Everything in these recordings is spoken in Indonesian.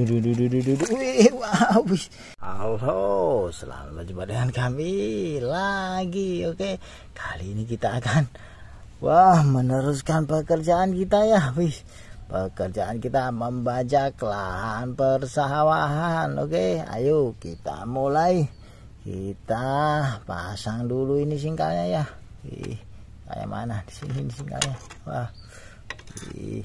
Duh, duh, duh, duh, duh, Wih, wow. Halo, selamat berjumpa dengan kami lagi. Oke, kali ini kita akan wah meneruskan pekerjaan kita ya. Wih, pekerjaan kita membajak lahan persawahan. Oke, ayo kita mulai. Kita pasang dulu ini singkalnya ya. Wih, kayak mana di sini singkalnya? Wah, wih.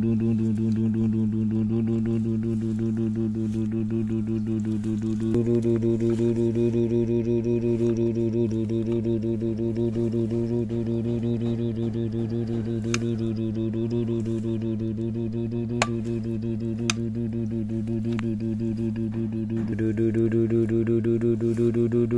do do do do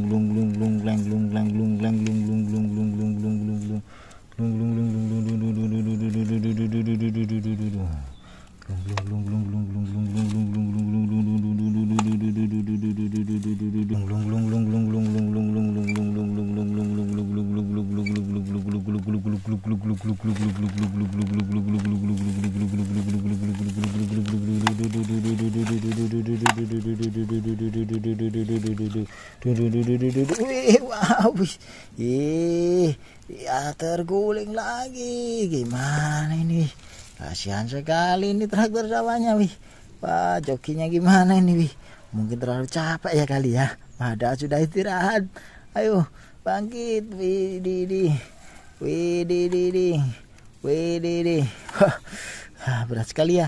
wow ya terguling lagi gimana ini kasihan sekali ini traktor sawahnya wih wah jokinya gimana ini wih mungkin terlalu capek ya kali ya padahal sudah istirahat ayo bangkit wih di di wih di di di wih di di berat sekali ya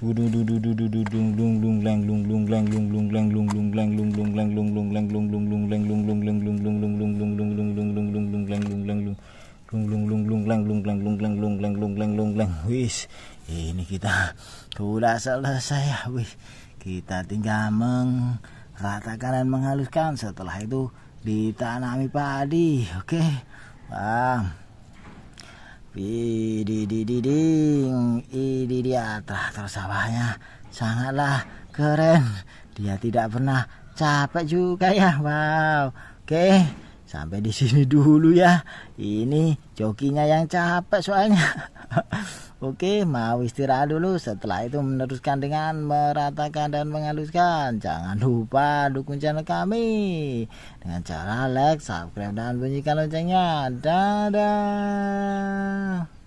ini kita sudah selesai ya kita tinggal mengratakan dan menghaluskan setelah itu ditanami padi oke okay? paham di di di di di dia traktor sawahnya sangatlah keren. Dia tidak pernah capek juga ya. Wow. Oke, sampai di sini dulu ya. Ini jokinya yang capek soalnya. Oke, mau istirahat dulu. Setelah itu meneruskan dengan meratakan dan menghaluskan. Jangan lupa dukung channel kami dengan cara like, subscribe, dan bunyikan loncengnya. Dadah.